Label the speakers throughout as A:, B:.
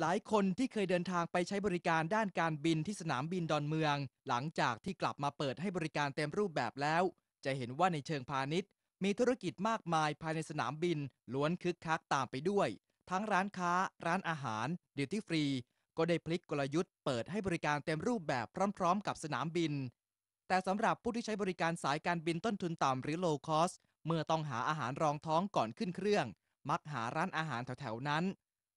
A: หลายคนที่เคยเดินทางไปใช้บริการด้านการบินที่สนามบินดอนเมือง หลังจากที่กลับมาเปิดให้บริการเต็มรูปแบบแล้ว จะเห็นว่าในเชิงพาณิชย์ มีธุรกิจมากมายภายในสนามบิน ล้วนคึกคักตามไปด้วย ทั้งร้านค้าร้านอาหารดิวตี้ฟรีก็ได้พลิกกลยุทธ์เปิดให้บริการเต็มรูปแบบพร้อม ๆ กับสนามบิน แต่สำหรับผู้ที่ใช้บริการสายการบินต้นทุนต่ำหรือโลคอส เมื่อต้องหาอาหารรองท้องก่อนขึ้นเครื่อง มักหาร้านอาหารแถวๆนั้น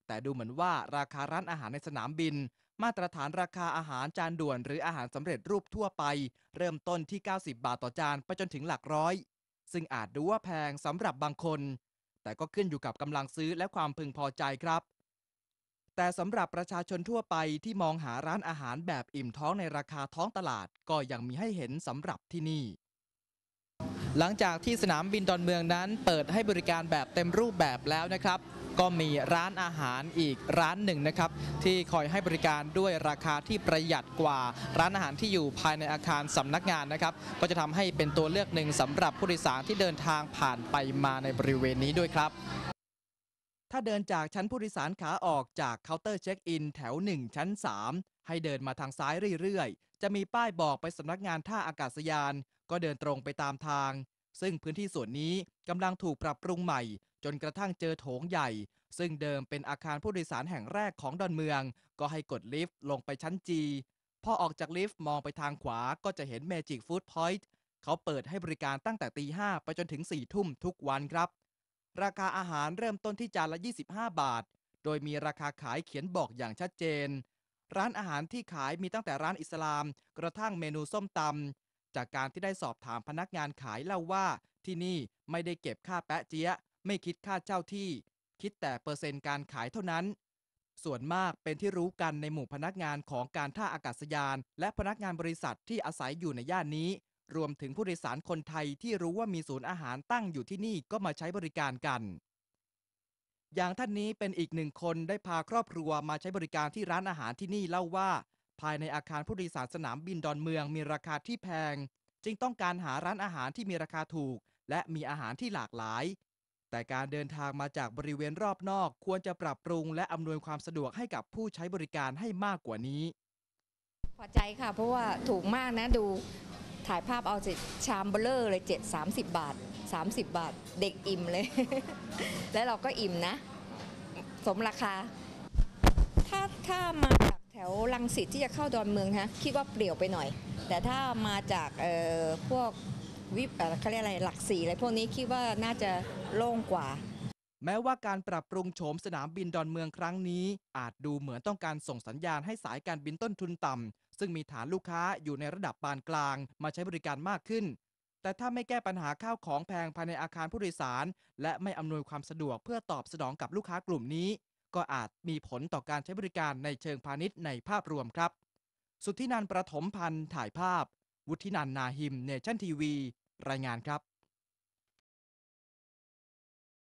A: แต่ดูเหมือนว่าราคาร้านอาหารในสนามบิน มาตรฐานราคาอาหารจานด่วน หรืออาหารสำเร็จรูปทั่วไป เริ่มต้นที่ 90 บาทต่อจานไปจนถึงหลักร้อย ซึ่งอาจดูว่าแพงสำหรับบางคน แต่ก็ขึ้นอยู่กับกำลังซื้อและความพึงพอใจครับ แต่สำหรับประชาชนทั่วไปที่มองหาร้านอาหารแบบอิ่มท้องในราคาท้องตลาดก็ยังมีให้เห็นสำหรับที่นี่หลังจากที่สนามบินดอนเมืองนั้น เปิดให้บริการแบบเต็มรูปแบบแล้วนะครับ ก็มีร้านอาหารอีกร้านหนึ่งนะครับ ที่คอยให้บริการด้วยราคาที่ประหยัดกว่า ร้านอาหารที่อยู่ภายในอาคารสำนักงานนะครับ ก็จะทำให้เป็นตัวเลือกหนึ่งสำหรับผู้โดยสารที่เดินทางผ่านไปมาในบริเวณนี้ด้วยครับ ถ้าเดินจากชั้นผู้โดยสารขาออกจากเคาน์เตอร์เช็คอินแถว 1 ชั้น 3 ให้เดินมาทางซ้ายเรื่อยๆจะมีป้ายบอกไปสำนักงานท่าอากาศยานก็เดินตรงไปตามทาง ซึ่งพื้นที่ส่วนนี้กำลังถูกปรับปรุงใหม่ จนกระทั่งเจอโถงใหญ่ ซึ่งเดิมเป็นอาคารผู้โดยสารแห่งแรกของดอนเมือง ก็ให้กดลิฟต์ลงไปชั้นจีพอออกจากลิฟต์มองไปทางขวาก็จะเห็นเมจิกฟู้ดพอยต์เขาเปิดให้บริการตั้งแต่ตีห้าไปจนถึง4ี่ทุ่มทุกวันครับ ราคาอาหารเริ่มต้นที่จานละ25 บาท โดยมีราคาขายเขียนบอกอย่างชัดเจน ร้านอาหารที่ขายมีตั้งแต่ร้านอิสลาม กระทั่งเมนูส้มตจากการที่ได้สอบถามพนักงานขายเล่าว่า ที่นี่ไม่ได้เก็บค่าแปะเจี๊ยไม่คิดค่าเจ้าที่ คิดแต่เปอร์เซ็นต์ การขายเท่านั้น ส่วนมากเป็นที่รู้กันในหมู่พนักงานของการท่าอากาศยาน และพนักงานบริษัทที่อาศัยอยู่ในย่านนี้ รวมถึงผู้โดยสารคนไทยที่รู้ว่ามีศูนย์อาหารตั้งอยู่ที่นี่ก็มาใช้บริการกัน อย่างท่านนี้เป็นอีกหนึ่งคนได้พาครอบครัวมาใช้บริการที่ร้านอาหารที่นี่เล่าว่าภายในอาคารผู้โดยสารสนามบินดอนเมือง มีราคาที่แพง จึงต้องการหาร้านอาหารที่มีราคาถูก และมีอาหารที่หลากหลาย แต่การเดินทางมาจากบริเวณรอบนอกควรจะปรับปรุงและอำนวยความสะดวกให้กับผู้ใช้บริการให้มากกว่านี้
B: พอใจค่ะเพราะว่าถูกมากนะดู ถ่ายภาพเอาชามเบลเลอร์เลยเจ็ดสามสิบบาทสามสิบบาท เด็กอิ่มเลย และเราก็อิ่มนะ สมราคาถ้าถ้ามาแถวลังสิตที่จะเข้าดอนเมืองฮะคิดว่าเปลี่ยวไปหน่อย แต่ถ้ามาจากพวกวิบเขาเรียกอะไรหลักสี่อะไรพวกนี้คิดว่าน่าจะโล่งกว่า
A: แม้ว่าการปรับปรุงโฉมสนามบินดอนเมืองครั้งนี้ อาจดูเหมือนต้องการส่งสัญญาณให้สายการบินต้นทุนต่ำซึ่งมีฐานลูกค้าอยู่ในระดับปานกลางมาใช้บริการมากขึ้น แต่ถ้าไม่แก้ปัญหาข้าวของแพงภายในอาคารผู้โดยสาร และไม่อำนวยความสะดวกเพื่อตอบสนองกับลูกค้ากลุ่มนี้ก็อาจมีผลต่อการใช้บริการในเชิงพาณิชย์ในภาพรวมครับ สุทธินันประถมพันธ์ถ่ายภาพ วุฒินันนาหิม เนชั่นทีวี รายงานครับ